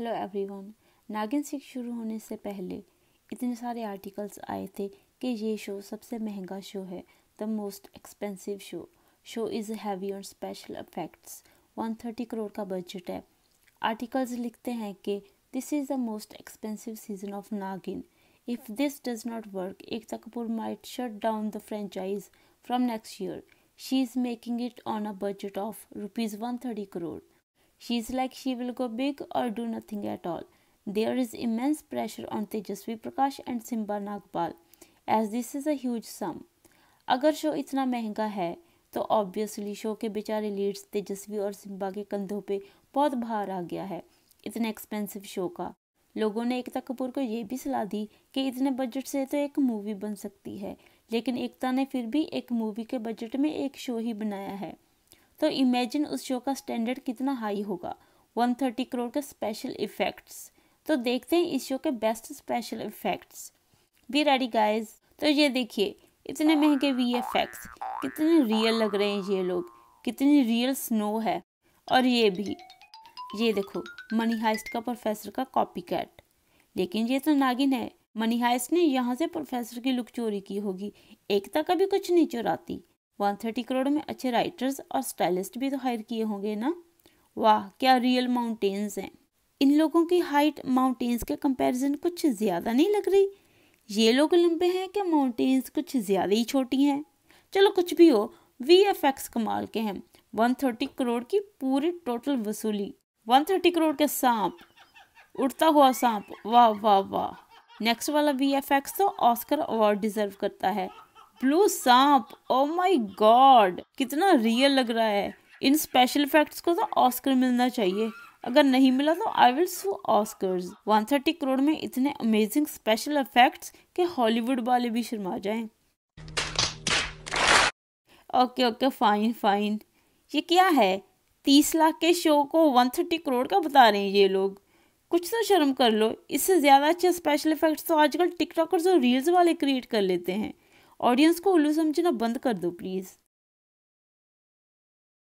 Hello everyone नागिन six शुरू होने से पहले इतने सारे आर्टिकल्स आए थे कि ये शो सबसे महंगा शो है the most expensive show show is heavy on special effects thirty crore का बजट है आर्टिकल्स लिखते हैं कि this is the most expensive season of Naagin if this does not work Ekta Kapoor might shut down the franchise from next year she is making it on a budget of rupees one thirty crore She is like she will go big or do nothing at all. There is immense pressure on Tejasvi Prakash and Simba Nagpal as this is a huge sum. अगर show इतना महंगा है तो obviously show के बेचारे Leeds तेजस्वी और Simba के कंधों पे बहुत भार आ गया है इतने एक्सपेंसिव शो का लोगों ने एकता कपूर को ये भी सलाह दी कि इतने बजट से तो एक मूवी बन सकती है लेकिन एकता ने फिर भी एक मूवी के बजट में एक शो ही बनाया है तो इमेजिन उस शो का स्टैंडर्ड कितना हाई होगा 130 करोड़ के स्पेशल इफ़ेक्ट्स तो देखते हैं इस शो के best special effects be ready guys तो ये देखिए इतने महंगे वी एफ एक्स कितने रियल लग रहे हैं ये लोग कितनी रियल स्नो है और ये भी ये देखो मनी हाइस्ट का प्रोफेसर का कॉपी कैट लेकिन ये तो नागिन है मनी हाइस्ट ने यहाँ से प्रोफेसर की लुक चोरी की होगी एकता कभी कुछ नहीं चुराती वन थर्टी करोड़ में अच्छे राइटर्स और स्टाइलिस्ट भी तो हायर किए होंगे ना वाह क्या रियल माउंटेन्स हैं इन लोगों की हाइट माउंटेन्स के कंपैरिजन कुछ ज़्यादा नहीं लग रही ये लोग लंबे हैं कि माउंटेन्स कुछ ज़्यादा ही छोटी हैं चलो कुछ भी हो वी एफ एक्स कमाल के हैं वन थर्टी करोड़ की पूरी टोटल वसूली वन थर्टी करोड़ के सांप उड़ता हुआ सांप वाह वाह वाह नेक्स्ट वाला वी एफ एक्स तो ऑस्कर अवार्ड डिजर्व करता है ब्लू सांप ओ माय गॉड कितना रियल लग रहा है इन स्पेशल इफेक्ट्स को तो ऑस्कर मिलना चाहिए अगर नहीं मिला तो I will sue Oscars 130 crore में इतने अमेजिंग स्पेशल इफेक्ट्स के हॉलीवुड वाले भी शर्मा जाएं ओके ओके फाइन फाइन ये क्या है तीस लाख के शो को वन थर्टी करोड़ का बता रहे हैं ये लोग कुछ तो शर्म कर लो इससे ज़्यादा अच्छे स्पेशल इफेक्ट्स तो आजकल टिकटॉकर्स और रील्स वाले क्रिएट कर लेते हैं ऑडियंस को उल्लू समझना बंद कर दो प्लीज़